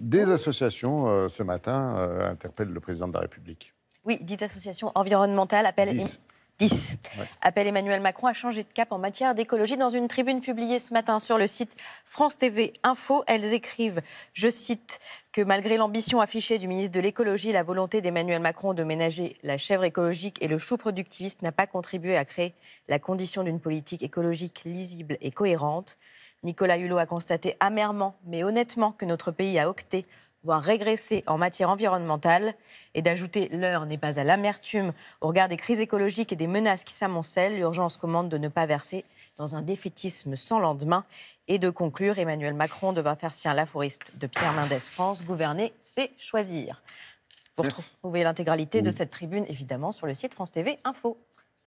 Des associations, euh, ce matin, euh, interpellent le président de la République. Oui, dix associations environnementales appellent... 10. Emmanuel Macron à changer de cap en matière d'écologie. Dans une tribune publiée ce matin sur le site France TV Info, elles écrivent, je cite, que malgré l'ambition affichée du ministre de l'écologie, la volonté d'Emmanuel Macron de ménager la chèvre écologique et le chou productiviste n'a pas contribué à créer la condition d'une politique écologique lisible et cohérente. Nicolas Hulot a constaté amèrement, mais honnêtement, que notre pays a octé, voire régressé en matière environnementale, et d'ajouter l'heure n'est pas à l'amertume. Au regard des crises écologiques et des menaces qui s'amoncellent, l'urgence commande de ne pas verser dans un défaitisme sans lendemain. Et de conclure, Emmanuel Macron devra faire sien l'aphoriste de Pierre Mendès France, gouverner, c'est choisir. Vous retrouvez l'intégralité de cette tribune, évidemment, sur le site France TV Info.